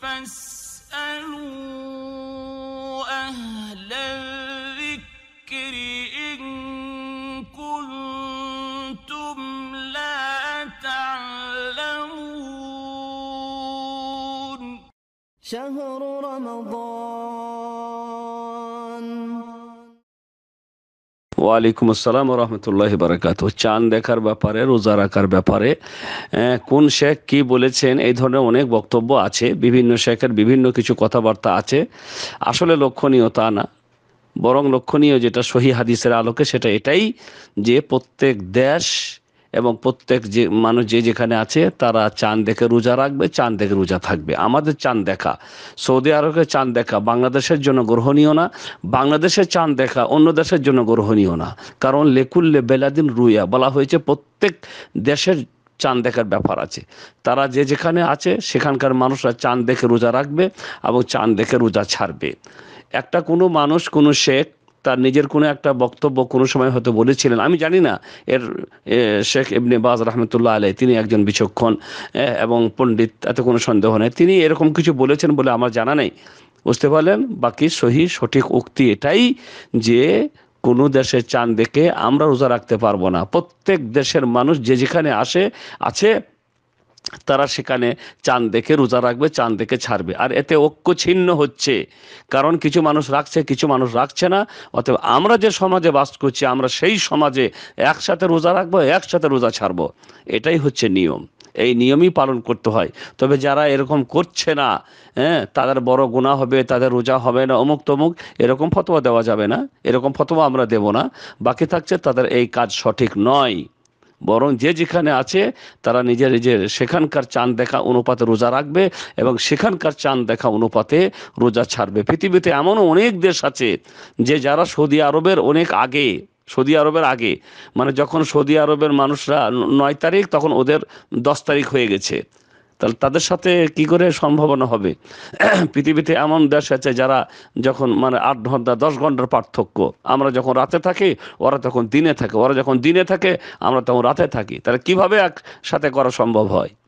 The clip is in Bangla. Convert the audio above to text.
فاسألوا أهل الذكر إن كنتم لا تعلمون شهر رمضان ওয়ালাইকুম আসসালাম রহমতুল্লাহ বারাকাত চাঁদ দেখার ব্যাপারে রোজা রাখার ব্যাপারে কোন শেখ কি বলেছেন এই ধরনের অনেক বক্তব্য আছে বিভিন্ন শেখের বিভিন্ন কিছু কথাবার্তা আছে আসলে লক্ষণীয় তা না বরং লক্ষণীয় যেটা সহি হাদিসের আলোকে সেটা এটাই যে প্রত্যেক দেশ এবং প্রত্যেক যে মানুষ যে যেখানে আছে তারা চাঁদ দেখে রোজা রাখবে চাঁদ দেখে রোজা থাকবে আমাদের চাঁদ দেখা সৌদি আরবের চাঁদ দেখা বাংলাদেশের জন্য গ্রহণীয় না বাংলাদেশের চাঁদ দেখা অন্য দেশের জন্য গ্রহণীয় না কারণ লেকুল্লে বেলাদিন রুইয়া বলা হয়েছে প্রত্যেক দেশের চাঁদ দেখার ব্যাপার আছে তারা যে যেখানে আছে সেখানকার মানুষরা চাঁদ দেখে রোজা রাখবে এবং চাঁদ দেখে রোজা ছাড়বে একটা কোনো মানুষ কোনো শেখ তার নিজের কোনো একটা বক্তব্য কোনো সময় হয়তো বলেছিলেন আমি জানি না এর শেখ ইবনে বাজ রহমতুল্লাহ আলাই তিনি একজন বিচক্ষণ এবং পণ্ডিত এত কোনো সন্দেহ নেই তিনি এরকম কিছু বলেছেন বলে আমার জানা নেই বুঝতে পারলেন বাকি সহি সঠিক উক্তি এটাই যে কোনো দেশের চান দেখে আমরা রোজা রাখতে পারবো না প্রত্যেক দেশের মানুষ যে যেখানে আসে আছে তারা সেখানে চাঁদ দেখে রোজা রাখবে চাঁদ দেখে ছাড়বে আর এতে ঐক্য ছিন্ন হচ্ছে কারণ কিছু মানুষ রাখছে কিছু মানুষ রাখছে না অথবা আমরা যে সমাজে বাস করছি আমরা সেই সমাজে একসাথে রোজা রাখবো একসাথে রোজা ছাড়বো এটাই হচ্ছে নিয়ম এই নিয়মই পালন করতে হয় তবে যারা এরকম করছে না হ্যাঁ তাদের বড় গুণা হবে তাদের রোজা হবে না অমুক তমুক এরকম ফতোয়া দেওয়া যাবে না এরকম ফতোয়া আমরা দেব না বাকি থাকছে তাদের এই কাজ সঠিক নয় বরং যে যেখানে আছে তারা নিজের নিজের সেখানকার চাঁদ দেখা অনুপাতে রোজা রাখবে এবং সেখানকার চাঁদ দেখা অনুপাতে রোজা ছাড়বে পৃথিবীতে এমনও অনেক দেশ আছে যে যারা সৌদি আরবের অনেক আগে সৌদি আরবের আগে মানে যখন সৌদি আরবের মানুষরা নয় তারিখ তখন ওদের দশ তারিখ হয়ে গেছে তাহলে তাদের সাথে কি করে সম্ভাবনা হবে পৃথিবীতে এমন দেশ আছে যারা যখন মানে আট ঘন্টা দশ ঘন্টার পার্থক্য আমরা যখন রাতে থাকি ওরা তখন দিনে থাকে ওরা যখন দিনে থাকে আমরা তখন রাতে থাকি তাহলে কিভাবে একসাথে করা সম্ভব হয়